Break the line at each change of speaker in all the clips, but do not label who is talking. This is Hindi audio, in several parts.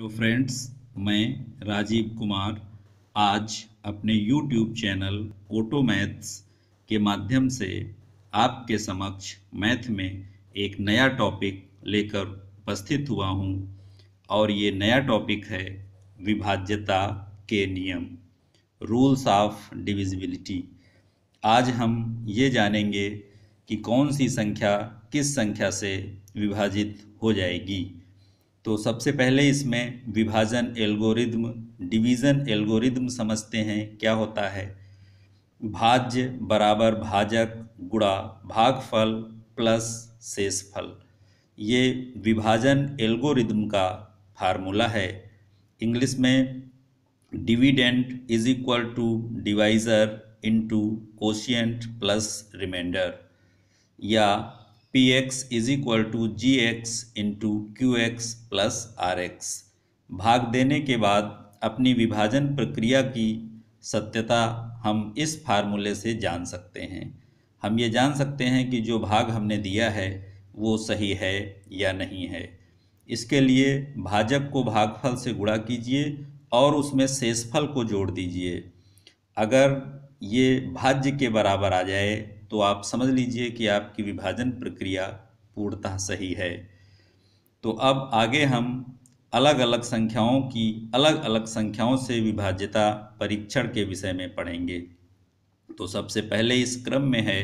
हेलो फ्रेंड्स मैं राजीव कुमार आज अपने यूट्यूब चैनल ओटो मैथ्स के माध्यम से आपके समक्ष मैथ में एक नया टॉपिक लेकर उपस्थित हुआ हूं और ये नया टॉपिक है विभाज्यता के नियम रूल्स ऑफ डिविजिबिलिटी आज हम ये जानेंगे कि कौन सी संख्या किस संख्या से विभाजित हो जाएगी तो सबसे पहले इसमें विभाजन एल्गोरिद्म डिवीज़न एल्गोरिद्म समझते हैं क्या होता है भाज्य बराबर भाजक गुड़ा भागफल प्लस शेषफल ये विभाजन एल्गोरिद्म का फार्मूला है इंग्लिश में dividend is equal to divisor into quotient plus remainder या P X is equal to G X into Q X plus R X भाग देने के बाद अपनी विभाजन प्रक्रिया की सत्यता हम इस फार्मूले से जान सकते हैं हम ये जान सकते हैं कि जो भाग हमने दिया है वो सही है या नहीं है इसके लिए भाजक को भागफल से गुणा कीजिए और उसमें शेषफल को जोड़ दीजिए अगर ये भाज्य के बराबर आ जाए तो आप समझ लीजिए कि आपकी विभाजन प्रक्रिया पूर्णतः सही है तो अब आगे हम अलग अलग संख्याओं की अलग अलग संख्याओं से विभाज्यता परीक्षण के विषय में पढ़ेंगे तो सबसे पहले इस क्रम में है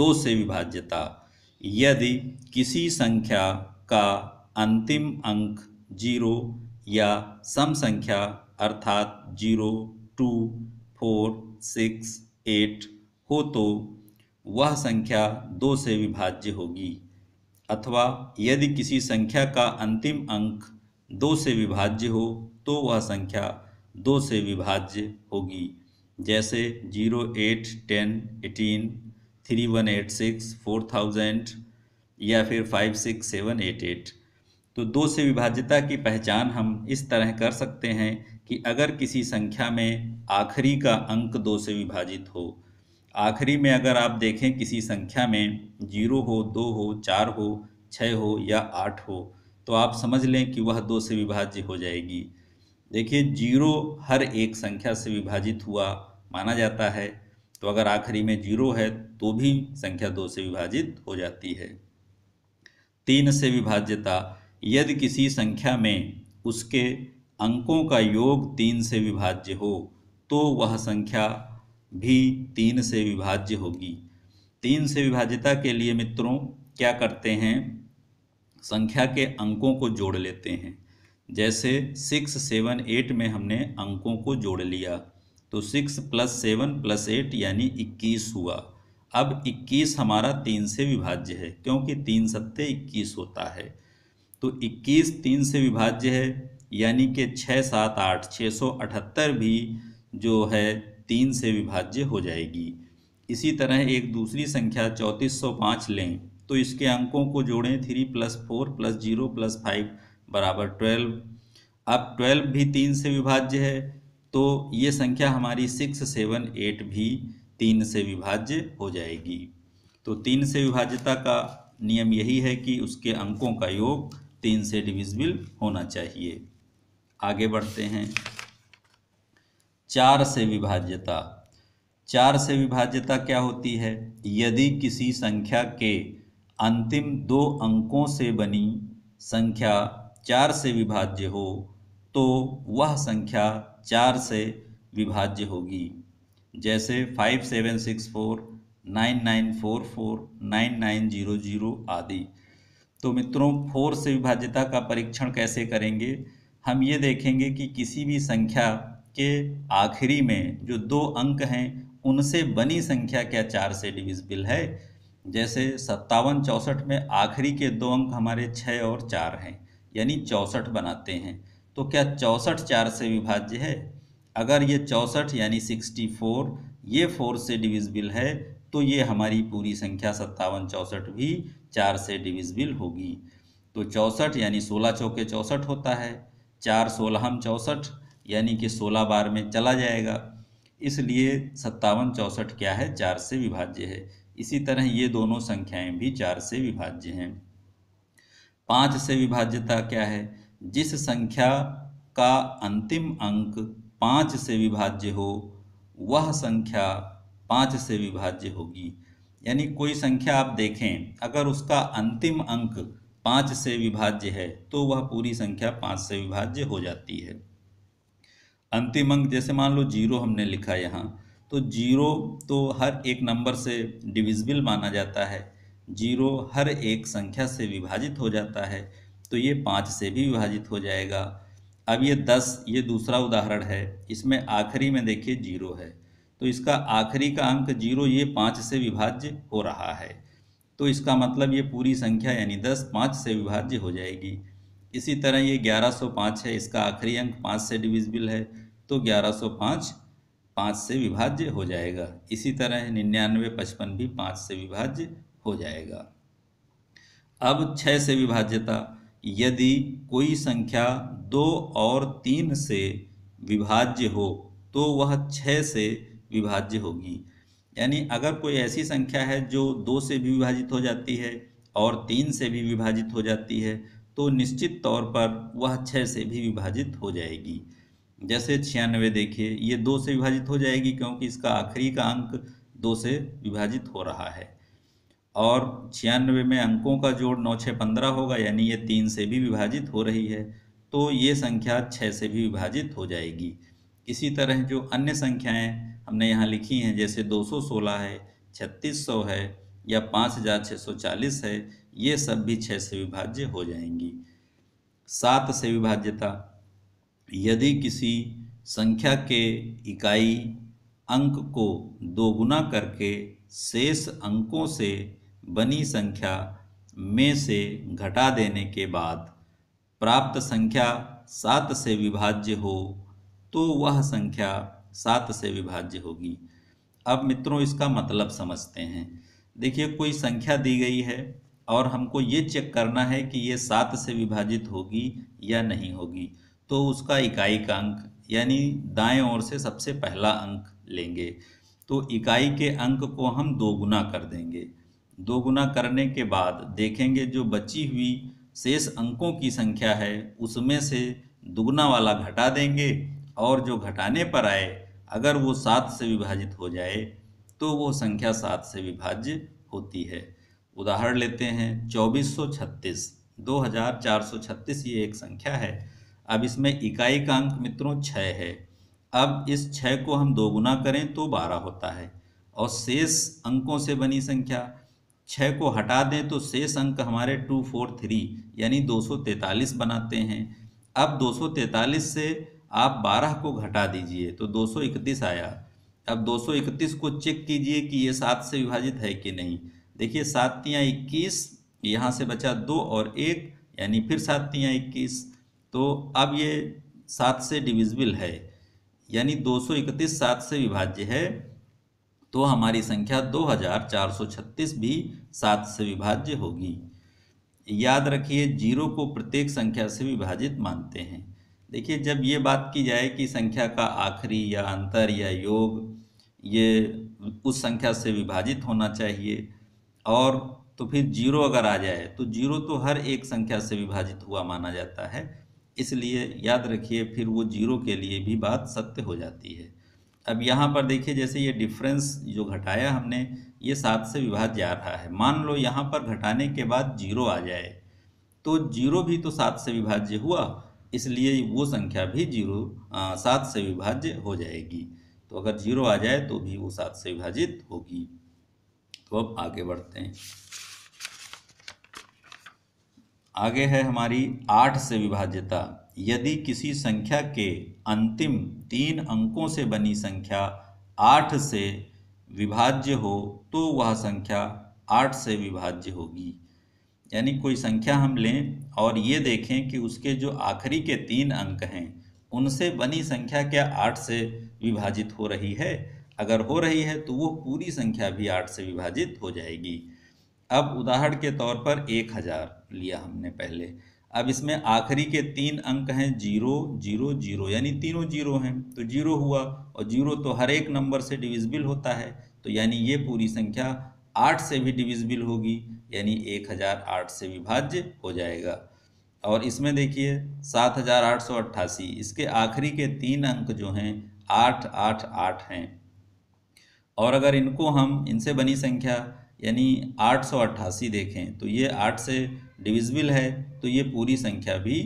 दो से विभाज्यता यदि किसी संख्या का अंतिम अंक जीरो या सम संख्या अर्थात zero two four six eight हो तो वह संख्या दो से विभाज्य होगी अथवा यदि किसी संख्या का अंतिम अंक दो से विभाज्य हो तो वह संख्या दो से विभाज्य होगी जैसे zero eight ten eighteen three one eight six four thousand या फिर five six seven eight eight तो दो से विभाज्यता की पहचान हम इस तरह कर सकते हैं कि अगर किसी संख्या में आखिरी का अंक दो से विभाजित हो आखिरी में अगर आप देखें किसी संख्या में जीरो हो दो हो चार हो छः हो या आठ हो तो आप समझ लें कि वह दो से विभाज्य हो जाएगी देखिए जीरो हर एक संख्या से विभाजित हुआ माना जाता है तो अगर आखिरी में जीरो है तो भी संख्या दो से विभाजित हो जाती है तीन से विभाज्यता यदि किसी संख्या में उसके अंकों का योग तीन से विभाज्य हो तो वह संख्या भी तीन से विभाज्य होगी तीन से विभाज्यता के लिए मित्रों क्या करते हैं संख्या के अंकों को जोड़ लेते हैं जैसे सिक्स सेवन एट में हमने अंकों को जोड़ लिया तो six plus seven plus eight यानी इक्कीस हुआ अब इक्कीस हमारा तीन से विभाज्य है क्योंकि तीन सत्ते इक्कीस होता है तो इक्कीस तीन से विभाज्य है यानी कि छः सात आठ छः सौ अठहत्तर भी जो है तीन से विभाज्य हो जाएगी इसी तरह एक दूसरी संख्या चौंतीस सौ पाँच लें तो इसके अंकों को जोड़ें three plus four plus zero plus five बराबर ट्वेल्व अब ट्वेल्व भी तीन से विभाज्य है तो ये संख्या हमारी सिक्स सेवन एट भी तीन से विभाज्य हो जाएगी तो तीन से विभाज्यता का नियम यही है कि उसके अंकों का योग तीन से डिविजिबल होना चाहिए आगे बढ़ते हैं चार से विभाज्यता चार से विभाज्यता क्या होती है यदि किसी संख्या के अंतिम दो अंकों से बनी संख्या चार से विभाज्य हो तो वह संख्या चार से विभाज्य होगी जैसे five seven six four nine nine four four nine nine zero zero आदि तो मित्रों फोर से विभाज्यता का परीक्षण कैसे करेंगे हम ये देखेंगे कि किसी भी संख्या के आखिरी में जो दो अंक हैं उनसे बनी संख्या क्या चार से डिविजिबल है जैसे सत्तावन चौंसठ में आखिरी के दो अंक हमारे छः और चार हैं यानी चौंसठ बनाते हैं तो क्या चौंसठ चार से विभाज्य है अगर ये चौंसठ यानी सिक्सटी फोर ये फोर से डिविजिबल है तो ये हमारी पूरी संख्या सत्तावन चौंसठ भी चार से डिविजिबल होगी तो चौंसठ यानी सोलह चौके चौंसठ होता है चार सोलह हम चौंसठ यानी कि सोलह बार में चला जाएगा इसलिए सत्तावन चौंसठ क्या है चार से विभाज्य है इसी तरह ये दोनों संख्याएं भी चार से विभाज्य हैं पाँच से विभाज्यता क्या है जिस संख्या का अंतिम अंक पाँच से विभाज्य हो वह संख्या पाँच से विभाज्य होगी यानी कोई संख्या आप देखें अगर उसका अंतिम अंक पाँच से विभाज्य है तो वह पूरी संख्या पाँच से विभाज्य हो जाती है अंतिम अंक जैसे मान लो जीरो हमने लिखा यहाँ तो जीरो तो हर एक नंबर से डिविजिबल माना जाता है जीरो हर एक संख्या से विभाजित हो जाता है तो ये पाँच से भी विभाजित हो जाएगा अब ये दस ये दूसरा उदाहरण है इसमें आखिरी में देखिए जीरो है तो इसका आखिरी का अंक जीरो ये पाँच से विभाज्य हो रहा है तो इसका मतलब ये पूरी संख्या यानी दस पाँच से विभाज्य हो जाएगी इसी तरह ये 1105 है इसका आखिरी अंक पाँच से डिविजिबल है तो 1105 पाँच से विभाज्य हो जाएगा इसी तरह निन्यानवे पचपन भी पाँच से विभाज्य हो जाएगा अब छः से विभाज्यता यदि कोई संख्या दो और तीन से विभाज्य हो तो वह छः से विभाज्य होगी यानी अगर कोई ऐसी संख्या है जो दो से भी विभाजित हो जाती है और तीन से भी विभाजित हो जाती है तो निश्चित तौर पर वह छः से भी विभाजित हो जाएगी जैसे छियानवे देखिए ये दो से विभाजित हो जाएगी क्योंकि इसका आखिरी का अंक दो से विभाजित हो रहा है और छियानवे में अंकों का जोड़ नौ छः पंद्रह होगा यानी ये तीन से भी विभाजित हो रही है तो ये संख्या छः से भी विभाजित हो जाएगी इसी तरह जो अन्य संख्याएं हमने यहाँ लिखी हैं जैसे सोलह है सौ है या पाँच हज़ार छः सौ चालीस है ये सब भी छः से विभाज्य हो जाएंगी सात से विभाज्यता यदि किसी संख्या के इकाई अंक को दोगुना करके शेष अंकों से बनी संख्या में से घटा देने के बाद प्राप्त संख्या सात से विभाज्य हो तो वह संख्या सात से विभाज्य होगी अब मित्रों इसका मतलब समझते हैं देखिए कोई संख्या दी गई है और हमको ये चेक करना है कि ये सात से विभाजित होगी या नहीं होगी तो उसका इकाई का अंक यानी दाएं ओर से सबसे पहला अंक लेंगे तो इकाई के अंक को हम दो गुना कर देंगे दो गुना करने के बाद देखेंगे जो बची हुई शेष अंकों की संख्या है उसमें से दुगुना वाला घटा देंगे और जो घटाने पर आए अगर वो सात से विभाजित हो जाए तो वो संख्या सात से विभाज्य होती है उदाहरण लेते हैं 2436 2436 ये एक संख्या है अब इसमें इकाई का अंक मित्रों छः है अब इस छः को हम दोगुना करें तो बारह होता है और शेष अंकों से बनी संख्या छः को हटा दें तो शेष अंक हमारे टू फोर थ्री यानी दो सौ तैंतालीस बनाते हैं अब दो सौ तैंतालीस से आप बारह को घटा दीजिए तो दो सौ इकतीस आया अब 231 को चेक कीजिए कि ये सात से विभाजित है कि नहीं देखिए सातियाँ इक्कीस यहाँ से बचा दो और एक यानी फिर सातियाँ इक्कीस तो अब ये सात से डिविजिबल है यानी 231 सात से विभाज्य है तो हमारी संख्या 2436 भी सात से विभाज्य होगी याद रखिए जीरो को प्रत्येक संख्या से विभाजित मानते हैं देखिए जब ये बात की जाए कि संख्या का आखिरी या अंतर या योग ये उस संख्या से विभाजित होना चाहिए और तो फिर जीरो अगर आ जाए तो जीरो तो हर एक संख्या से विभाजित हुआ माना जाता है इसलिए याद रखिए फिर वो जीरो के लिए भी बात सत्य हो जाती है अब यहाँ पर देखिए जैसे ये डिफरेंस जो घटाया हमने ये सात से विभाज जा रहा है मान लो यहाँ पर घटाने के बाद जीरो आ जाए तो जीरो भी तो सात से विभाज्य हुआ इसलिए वो संख्या भी जीरो सात से विभाज्य हो जाएगी तो अगर जीरो आ जाए तो भी वो सात से विभाजित होगी तो अब आगे बढ़ते हैं आगे है हमारी आठ से विभाज्यता यदि किसी संख्या के अंतिम तीन अंकों से बनी संख्या आठ से विभाज्य हो तो वह संख्या आठ से विभाज्य होगी यानी कोई संख्या हम लें और ये देखें कि उसके जो आखिरी के तीन अंक हैं उनसे बनी संख्या क्या आठ से विभाजित हो रही है अगर हो रही है तो वो पूरी संख्या भी आठ से विभाजित हो जाएगी अब उदाहरण के तौर पर एक हज़ार लिया हमने पहले अब इसमें आखिरी के तीन अंक हैं जीरो जीरो जीरो यानी तीनों जीरो हैं तो जीरो हुआ और जीरो तो हर एक नंबर से डिविजिबल होता है तो यानी ये पूरी संख्या आठ से भी डिविजिबल होगी यानी एक हज़ार आठ से विभाज्य हो जाएगा और इसमें देखिए सात हज़ार आठ सौ अट्ठासी इसके आखिरी के तीन अंक जो हैं आठ आठ आठ हैं और अगर इनको हम इनसे बनी संख्या यानी आठ सौ अट्ठासी देखें तो ये आठ से डिविजिबल है तो ये पूरी संख्या भी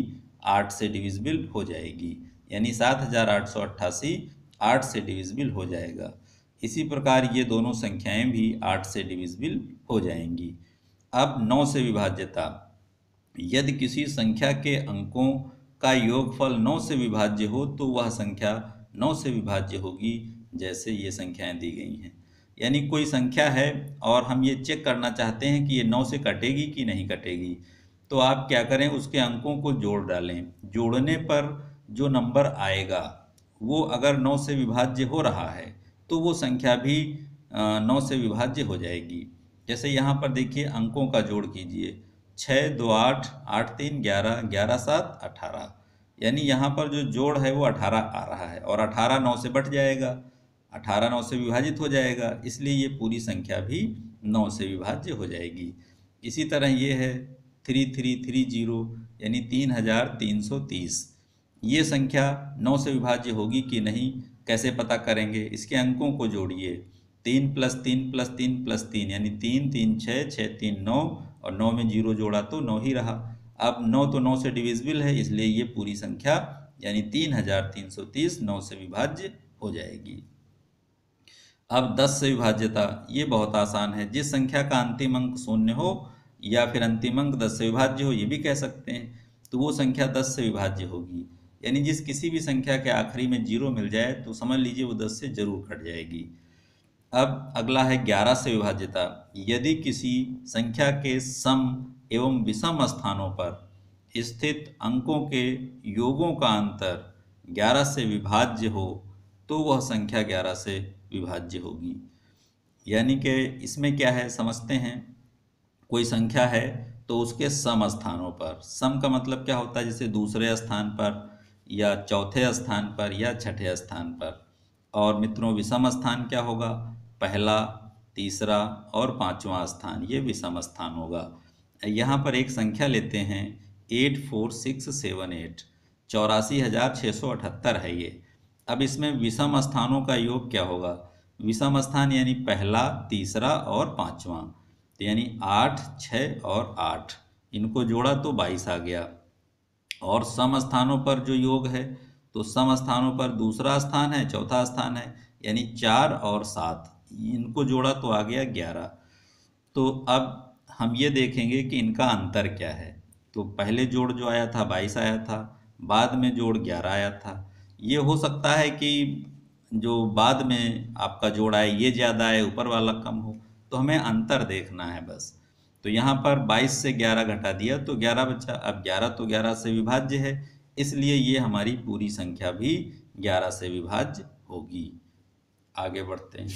आठ से डिविजिबल हो जाएगी यानी सात हज़ार आठ सौ अट्ठासी आठ से डिविजिबल हो जाएगा इसी प्रकार ये दोनों संख्याएं भी आठ से डिविजिबल हो जाएंगी अब नौ से विभाज्यता यदि किसी संख्या के अंकों का योगफल नौ से विभाज्य हो तो वह संख्या नौ से विभाज्य होगी जैसे ये संख्याएं दी गई हैं यानी कोई संख्या है और हम ये चेक करना चाहते हैं कि ये नौ से कटेगी कि नहीं कटेगी तो आप क्या करें उसके अंकों को जोड़ डालें जोड़ने पर जो नंबर आएगा वो अगर नौ से विभाज्य हो रहा है तो वो संख्या भी नौ से विभाज्य हो जाएगी जैसे यहाँ पर देखिए अंकों का जोड़ कीजिए छः दो आठ आठ तीन ग्यारह ग्यारह सात अठारह यानी यहाँ पर जो जोड़ है वो अठारह आ रहा है और अठारह नौ से बट जाएगा अठारह नौ से विभाजित हो जाएगा इसलिए ये पूरी संख्या भी नौ से विभाज्य हो जाएगी इसी तरह ये है थ्री थ्री थ्री जीरो यानी तीन हज़ार तीन सौ तीस ये संख्या नौ से विभाज्य होगी कि नहीं कैसे पता करेंगे इसके अंकों को जोड़िए तीन प्लस तीन प्लस तीन प्लस तीन यानी तीन तीन छः छः तीन नौ और नौ में जीरो जोड़ा तो नौ ही रहा अब नौ तो नौ से डिविजिबल है इसलिए ये पूरी संख्या यानी तीन हजार तीन सौ तीस नौ से विभाज्य हो जाएगी अब दस से विभाज्यता ये बहुत आसान है जिस संख्या का अंतिम अंक शून्य हो या फिर अंतिम अंक दस से विभाज्य हो ये भी कह सकते हैं तो वो संख्या दस से विभाज्य होगी यानी जिस किसी भी संख्या के आखिरी में जीरो मिल जाए तो समझ लीजिए वो दस से जरूर घट जाएगी अब अगला है ग्यारह से विभाज्यता यदि किसी संख्या के सम एवं विषम स्थानों पर स्थित अंकों के योगों का अंतर ग्यारह से विभाज्य हो तो वह संख्या ग्यारह से विभाज्य होगी यानी कि इसमें क्या है समझते हैं कोई संख्या है तो उसके सम स्थानों पर सम का मतलब क्या होता है जैसे दूसरे स्थान पर या चौथे स्थान पर या छठे स्थान पर और मित्रों विषम स्थान क्या होगा पहला तीसरा और पांचवा स्थान ये विषम स्थान होगा यहाँ पर एक संख्या लेते हैं eight four six seven eight चौरासी हज़ार छः सौ अठहत्तर है ये अब इसमें विषम स्थानों का योग क्या होगा विषम स्थान यानी पहला तीसरा और पाँचवा तो यानी आठ छः और आठ इनको जोड़ा तो बाईस आ गया और सम स्थानों पर जो योग है तो सम स्थानों पर दूसरा स्थान है चौथा स्थान है यानी चार और सात इनको जोड़ा तो आ गया ग्यारह तो अब हम ये देखेंगे कि इनका अंतर क्या है तो पहले जोड़ जो आया था बाईस आया था बाद में जोड़ ग्यारह आया था ये हो सकता है कि जो बाद में आपका जोड़ आए ये ज़्यादा आए ऊपर वाला कम हो तो हमें अंतर देखना है बस तो यहाँ पर 22 से 11 घटा दिया तो 11 बचा अब 11 तो 11 से विभाज्य है इसलिए ये हमारी पूरी संख्या भी 11 से विभाज्य होगी आगे बढ़ते हैं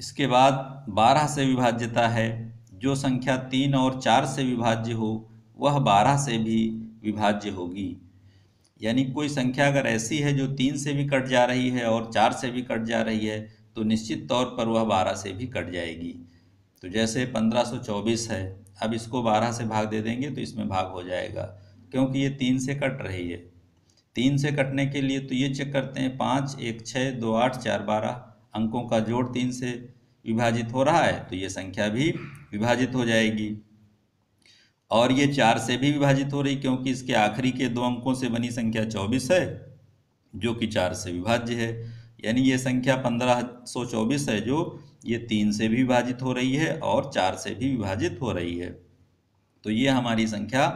इसके बाद बारह से विभाज्यता है जो संख्या तीन और चार से विभाज्य हो वह बारह से भी विभाज्य होगी यानी कोई संख्या अगर ऐसी है जो तीन से भी कट जा रही है और चार से भी कट जा रही है तो निश्चित तौर पर वह बारह से भी कट जाएगी तो जैसे पंद्रह सौ चौबीस है अब इसको बारह से भाग दे देंगे तो इसमें भाग हो जाएगा क्योंकि ये तीन से कट रही है तीन से कटने के लिए तो ये चेक करते हैं पाँच एक छः दो आठ चार बारह अंकों का जोड़ तीन से विभाजित हो रहा है तो ये संख्या भी विभाजित हो जाएगी और ये चार से भी विभाजित हो रही क्योंकि इसके आखिरी के दो अंकों से बनी संख्या चौबीस है जो कि चार से विभाज्य है यानी ये संख्या पंद्रह सौ चौबीस है जो ये तीन से भी विभाजित हो रही है और चार से भी विभाजित हो रही है तो ये हमारी संख्या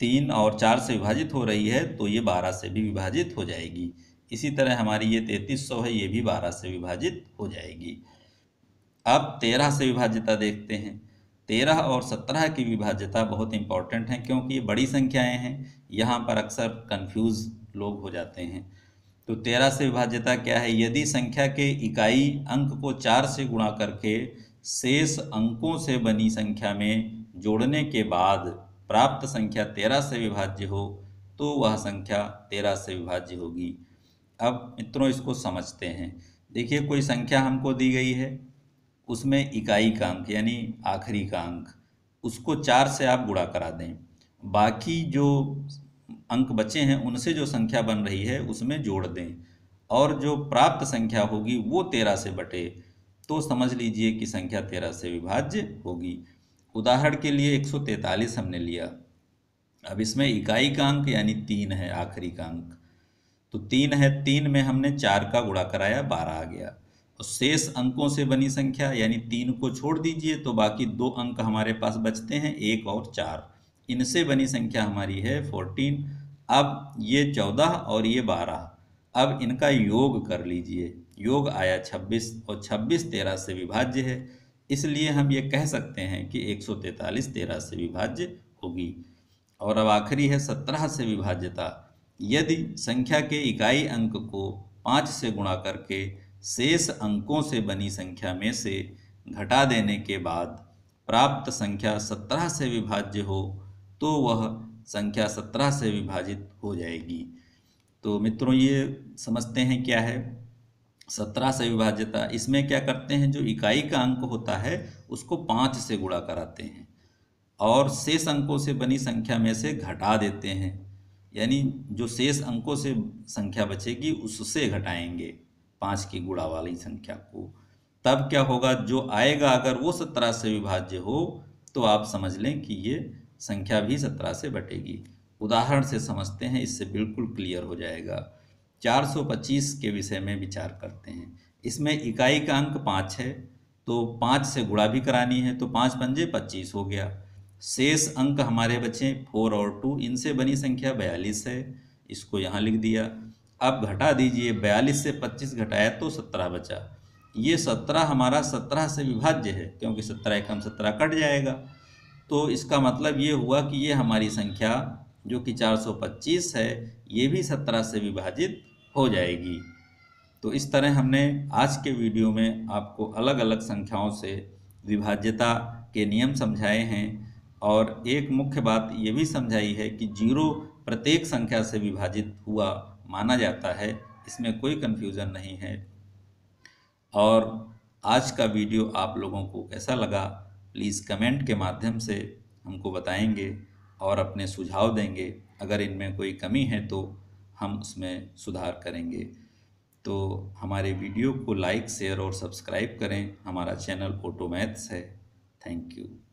तीन और चार से विभाजित हो रही है तो ये बारह से भी विभाजित हो जाएगी इसी तरह हमारी ये तैंतीस सौ है ये भी बारह से विभाजित हो जाएगी अब तेरह से विभाज्यता देखते हैं तेरह और सत्रह की विभाज्यता बहुत इंपॉर्टेंट है क्योंकि ये बड़ी संख्याएं हैं यहाँ पर अक्सर कंफ्यूज लोग हो जाते हैं तो तेरह से विभाज्यता क्या है यदि संख्या के इकाई अंक को चार से गुणा करके शेष अंकों से बनी संख्या में जोड़ने के बाद प्राप्त संख्या तेरह से विभाज्य हो तो वह संख्या तेरह से विभाज्य होगी अब मित्रों इसको समझते हैं देखिए कोई संख्या हमको दी गई है उसमें इकाई का अंक यानी आखिरी का अंक उसको चार से आप गुणा करा दें बाकी जो अंक बचे हैं उनसे जो संख्या बन रही है उसमें जोड़ दें और जो प्राप्त संख्या होगी वो तेरह से बटे तो समझ लीजिए कि संख्या तेरह से विभाज्य होगी उदाहरण के लिए 143 हमने लिया अब इसमें इकाई का अंक यानी तीन है आखिरी का अंक तो तीन है तीन में हमने चार का गुणा कराया बारह आ गया और तो शेष अंकों से बनी संख्या यानी तीन को छोड़ दीजिए तो बाकी दो अंक हमारे पास बचते हैं एक और चार इनसे बनी संख्या हमारी है फोर्टीन अब ये चौदह और ये बारह अब इनका योग कर लीजिए योग आया छब्बीस और छब्बीस तेरह से विभाज्य है इसलिए हम ये कह सकते हैं कि एक सौ तैंतालीस तेरह से विभाज्य होगी और अब आखिरी है सत्रह से विभाज्यता यदि संख्या के इकाई अंक को पाँच से गुणा करके शेष अंकों से बनी संख्या में से घटा देने के बाद प्राप्त संख्या सत्रह से विभाज्य हो तो वह संख्या सत्रह से विभाजित हो जाएगी तो मित्रों ये समझते हैं क्या है सत्रह से विभाज्यता इसमें क्या करते हैं जो इकाई का अंक होता है उसको पाँच से गुणा कराते हैं और शेष अंकों से बनी संख्या में से घटा देते हैं यानी जो शेष अंकों से संख्या बचेगी उससे घटाएंगे पाँच की गुड़ा वाली संख्या को तब क्या होगा जो आएगा अगर वो सत्रह से विभाज्य हो तो आप समझ लें कि ये संख्या भी सत्रह से बटेगी उदाहरण से समझते हैं इससे बिल्कुल क्लियर हो जाएगा 425 के विषय में विचार करते हैं इसमें इकाई का अंक पाँच है तो पाँच से गुड़ा भी करानी है तो पाँच पंजे पच्चीस हो गया शेष अंक हमारे बचे फोर और टू इनसे बनी संख्या बयालीस है इसको यहाँ लिख दिया अब घटा दीजिए बयालीस से पच्चीस घटाया तो सत्रह बचा ये सत्रह हमारा सत्रह से विभाज्य है क्योंकि सत्रह एक हम सत्रह कट जाएगा तो इसका मतलब ये हुआ कि ये हमारी संख्या जो कि चार सौ पच्चीस है ये भी सत्रह से विभाजित हो जाएगी तो इस तरह हमने आज के वीडियो में आपको अलग अलग संख्याओं से विभाज्यता के नियम समझाए हैं और एक मुख्य बात ये भी समझाई है कि जीरो प्रत्येक संख्या से विभाजित हुआ माना जाता है इसमें कोई कन्फ्यूज़न नहीं है और आज का वीडियो आप लोगों को कैसा लगा प्लीज़ कमेंट के माध्यम से हमको बताएंगे और अपने सुझाव देंगे अगर इनमें कोई कमी है तो हम उसमें सुधार करेंगे तो हमारे वीडियो को लाइक शेयर और सब्सक्राइब करें हमारा चैनल ऑटोमैथ्स है थैंक यू